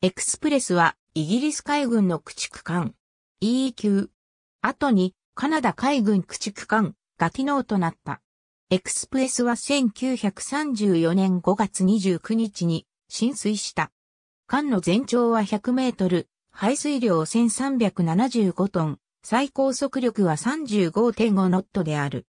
エクスプレスはイギリス海軍の駆逐艦 EE 級。後にカナダ海軍駆逐艦が機能となった。エクスプレスは1934年5月29日に浸水した。艦の全長は100メートル、排水量1375トン、最高速力は35.5ノットである。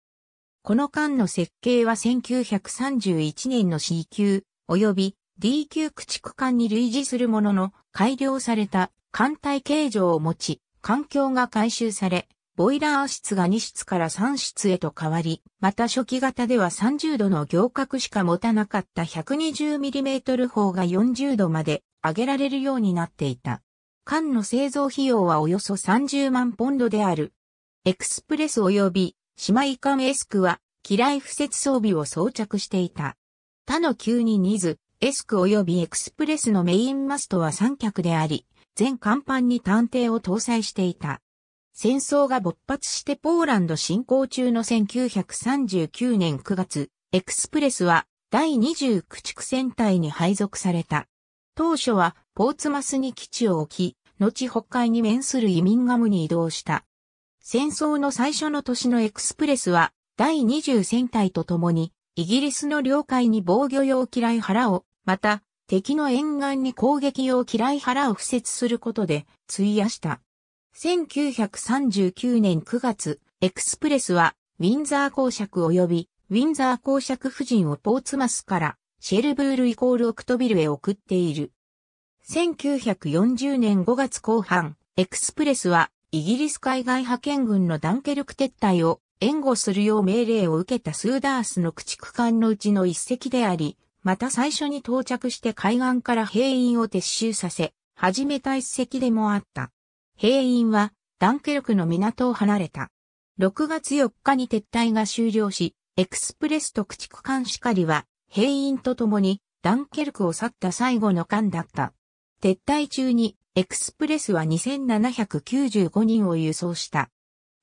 この艦の設計は1931年の C 級、及び D 級駆逐艦に類似するものの改良された艦隊形状を持ち、環境が改修され、ボイラー室が2室から3室へと変わり、また初期型では30度の行革しか持たなかった 120mm 砲が40度まで上げられるようになっていた。艦の製造費用はおよそ30万ポンドである。エクスプレス及び姉妹艦エスクは機雷敷設装備を装着していた。他の急にニズ、エスク及びエクスプレスのメインマストは三脚であり、全甲板に探偵を搭載していた。戦争が勃発してポーランド侵攻中の1939年9月、エクスプレスは第20駆逐戦隊に配属された。当初はポーツマスに基地を置き、後北海に面する移民ガムに移動した。戦争の最初の年のエクスプレスは第20戦隊と共にイギリスの領海に防御用機雷原をまた、敵の沿岸に攻撃用嫌い腹を敷設することで、費やした。1939年9月、エクスプレスは、ウィンザー公爵及び、ウィンザー公爵夫人をポーツマスから、シェルブールイコールオクトビルへ送っている。1940年5月後半、エクスプレスは、イギリス海外派遣軍のダンケルク撤退を援護するよう命令を受けたスーダースの駆逐艦のうちの一隻であり、また最初に到着して海岸から兵員を撤収させ、始めた一隻でもあった。兵員はダンケルクの港を離れた。6月4日に撤退が終了し、エクスプレスと駆逐艦シカリは兵員と共にダンケルクを去った最後の艦だった。撤退中にエクスプレスは2795人を輸送した。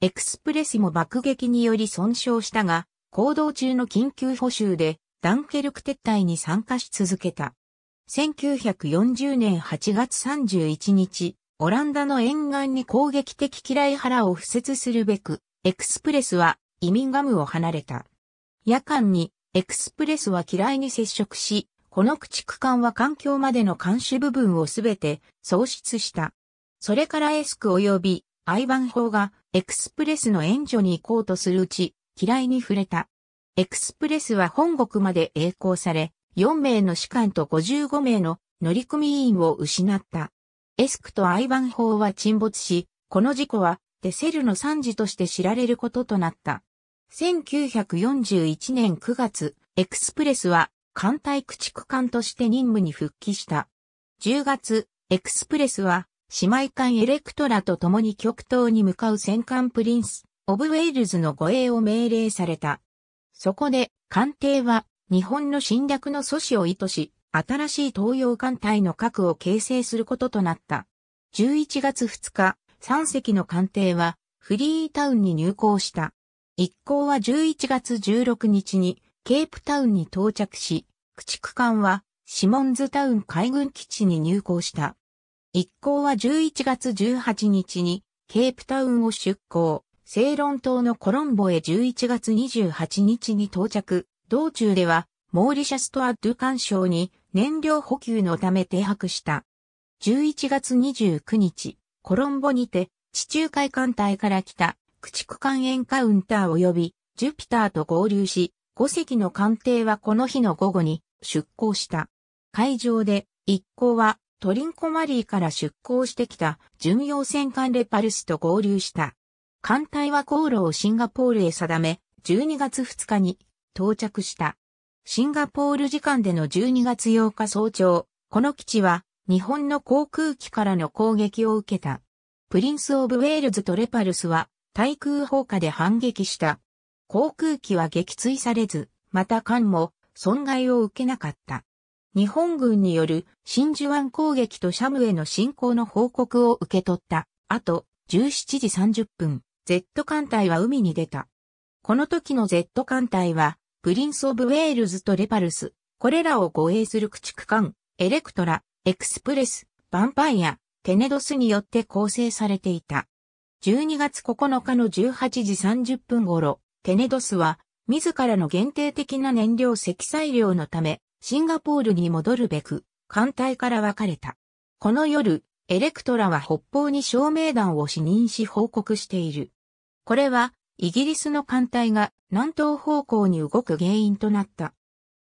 エクスプレスも爆撃により損傷したが、行動中の緊急補修でダンケルク撤退に参加し続けた。1940年8月31日、オランダの沿岸に攻撃的嫌い腹を付設するべく、エクスプレスは移民ガムを離れた。夜間にエクスプレスは嫌いに接触し、この駆逐艦は環境までの監視部分をすべて喪失した。それからエスク及びアイバン法がエクスプレスの援助に行こうとするうち、嫌いに触れた。エクスプレスは本国まで栄光され、4名の士官と55名の乗組員を失った。エスクとアイバン法は沈没し、この事故はデセルの惨事として知られることとなった。1941年9月、エクスプレスは艦隊駆逐艦として任務に復帰した。10月、エクスプレスは姉妹艦エレクトラと共に極東に向かう戦艦プリンス、オブウェールズの護衛を命令された。そこで、艦艇は、日本の侵略の阻止を意図し、新しい東洋艦隊の核を形成することとなった。11月2日、3隻の艦艇は、フリータウンに入港した。一行は11月16日に、ケープタウンに到着し、駆逐艦は、シモンズタウン海軍基地に入港した。一行は11月18日に、ケープタウンを出港。セイロン島のコロンボへ11月28日に到着、道中では、モーリシャスとアッドゥ干渉に燃料補給のため停泊した。11月29日、コロンボにて、地中海艦隊から来た駆逐艦エンカウンター及び、ジュピターと合流し、5隻の艦艇はこの日の午後に出港した。海上で、一行はトリンコマリーから出港してきた巡洋戦艦レパルスと合流した。艦隊は航路をシンガポールへ定め、12月2日に到着した。シンガポール時間での12月8日早朝、この基地は日本の航空機からの攻撃を受けた。プリンス・オブ・ウェールズとレパルスは対空砲火で反撃した。航空機は撃墜されず、また艦も損害を受けなかった。日本軍による真珠湾攻撃とシャムへの侵攻の報告を受け取った。あと、17時30分、Z 艦隊は海に出た。この時の Z 艦隊は、プリンス・オブ・ウェールズとレパルス、これらを護衛する駆逐艦、エレクトラ、エクスプレス、ヴァンパイア、テネドスによって構成されていた。12月9日の18時30分頃、テネドスは、自らの限定的な燃料積載量のため、シンガポールに戻るべく、艦隊から分かれた。この夜、エレクトラは北方に照明弾を視認し報告している。これは、イギリスの艦隊が南東方向に動く原因となった。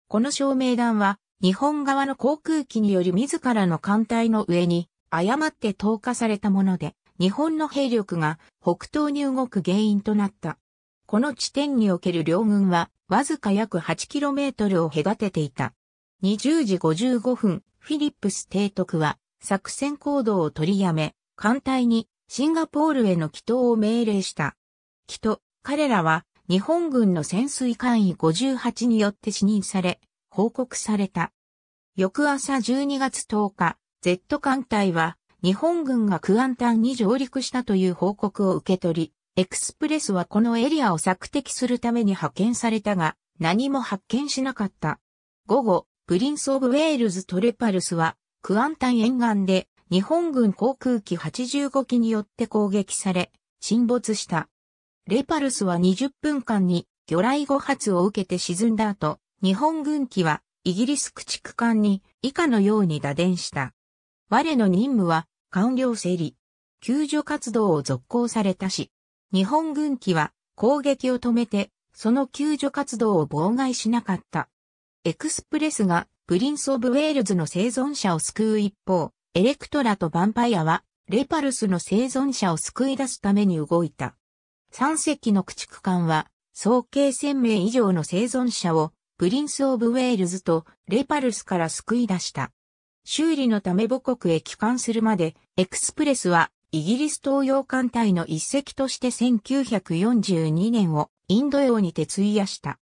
この照明弾は、日本側の航空機により自らの艦隊の上に誤って投下されたもので、日本の兵力が北東に動く原因となった。この地点における両軍は、わずか約 8km を隔てていた。20時55分、フィリップス提督は、作戦行動を取りやめ、艦隊にシンガポールへの祈祷を命令した。きと、彼らは日本軍の潜水艦員58によって死任され、報告された。翌朝12月10日、Z 艦隊は日本軍がクアンタンに上陸したという報告を受け取り、エクスプレスはこのエリアを索敵するために派遣されたが、何も発見しなかった。午後、プリンス・オブ・ウェールズ・トレパルスは、クアンタン沿岸で日本軍航空機85機によって攻撃され、沈没した。レパルスは20分間に魚雷5発を受けて沈んだ後、日本軍機はイギリス駆逐艦に以下のように打電した。我の任務は官僚整理。救助活動を続行されたし、日本軍機は攻撃を止めて、その救助活動を妨害しなかった。エクスプレスがプリンス・オブ・ウェールズの生存者を救う一方、エレクトラとヴァンパイアはレパルスの生存者を救い出すために動いた。3隻の駆逐艦は、総計1000名以上の生存者を、プリンス・オブ・ウェールズとレパルスから救い出した。修理のため母国へ帰還するまで、エクスプレスはイギリス東洋艦隊の一隻として1942年をインド洋にて費やした。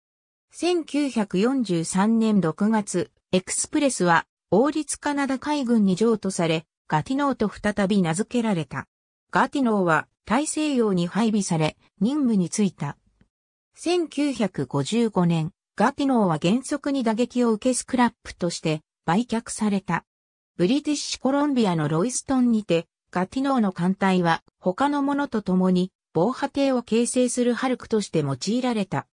1943年6月、エクスプレスは王立カナダ海軍に譲渡され、ガティノーと再び名付けられた。ガティノーは大西洋に配備され、任務に就いた。1955年、ガティノーは原則に打撃を受けスクラップとして売却された。ブリティッシュコロンビアのロイストンにて、ガティノーの艦隊は他のものと共に防波堤を形成するハルクとして用いられた。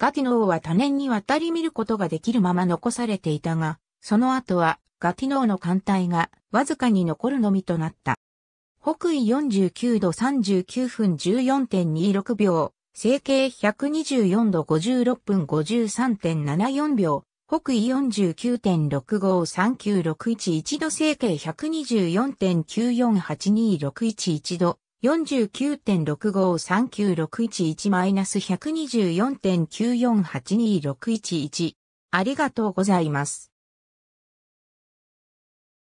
ガティノーは多年にわたり見ることができるまま残されていたが、その後はガティノーの艦隊がわずかに残るのみとなった。北緯49度39分14.26秒、成形124度56分53.74秒、北緯49.653961度成形124.948261度、4 9 6 5 3 9 6 1 1 2 4 9 4 8 2 6 1 1 1ありがとうございます。